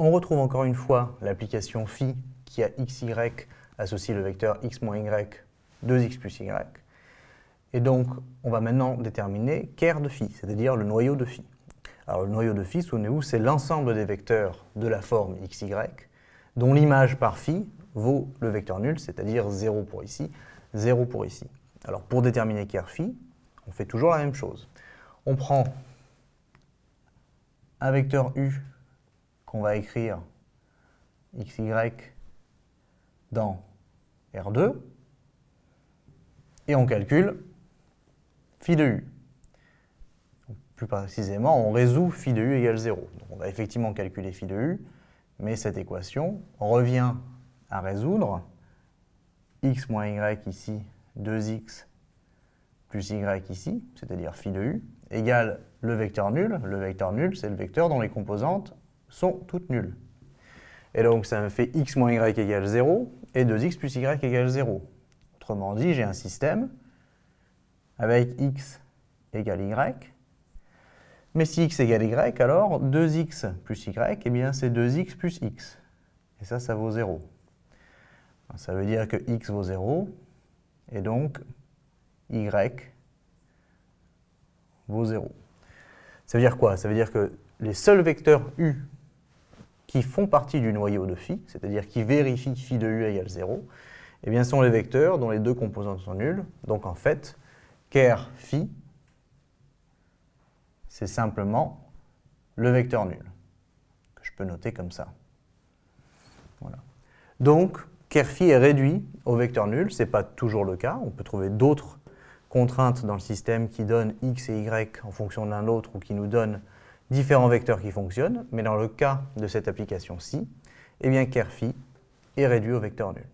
On retrouve encore une fois l'application phi qui a xy associé le vecteur x moins y, 2x plus y. Et donc, on va maintenant déterminer k de phi, c'est-à-dire le noyau de phi. Alors, le noyau de phi, souvenez-vous, c'est l'ensemble des vecteurs de la forme xy, dont l'image par phi vaut le vecteur nul, c'est-à-dire 0 pour ici, 0 pour ici. Alors, pour déterminer de phi, on fait toujours la même chose. On prend un vecteur u qu'on va écrire XY dans R2 et on calcule phi de U. plus précisément, on résout phi de U égale 0. on va effectivement calculer phi de U, mais cette équation revient à résoudre x moins y ici, 2x plus y ici, c'est-à-dire phi de u, égale le vecteur nul. Le vecteur nul, c'est le vecteur dont les composantes sont toutes nulles. Et donc ça me fait x moins y égale 0 et 2x plus y égale 0. Autrement dit, j'ai un système avec x égale y. Mais si x égale y, alors 2x plus y, et eh bien c'est 2x plus x. Et ça, ça vaut 0. Ça veut dire que x vaut 0, et donc y vaut 0. Ça veut dire quoi Ça veut dire que les seuls vecteurs u qui font partie du noyau de phi, c'est-à-dire qui vérifient phi de u égale 0, eh bien, sont les vecteurs dont les deux composantes sont nulles. Donc en fait, ker phi, c'est simplement le vecteur nul, que je peux noter comme ça. Donc, ker phi est réduit au vecteur nul, ce n'est pas toujours le cas, on peut trouver d'autres contraintes dans le système qui donnent x et y en fonction de l'un l'autre ou qui nous donnent différents vecteurs qui fonctionnent, mais dans le cas de cette application-ci, eh bien, kerfi est réduit au vecteur nul.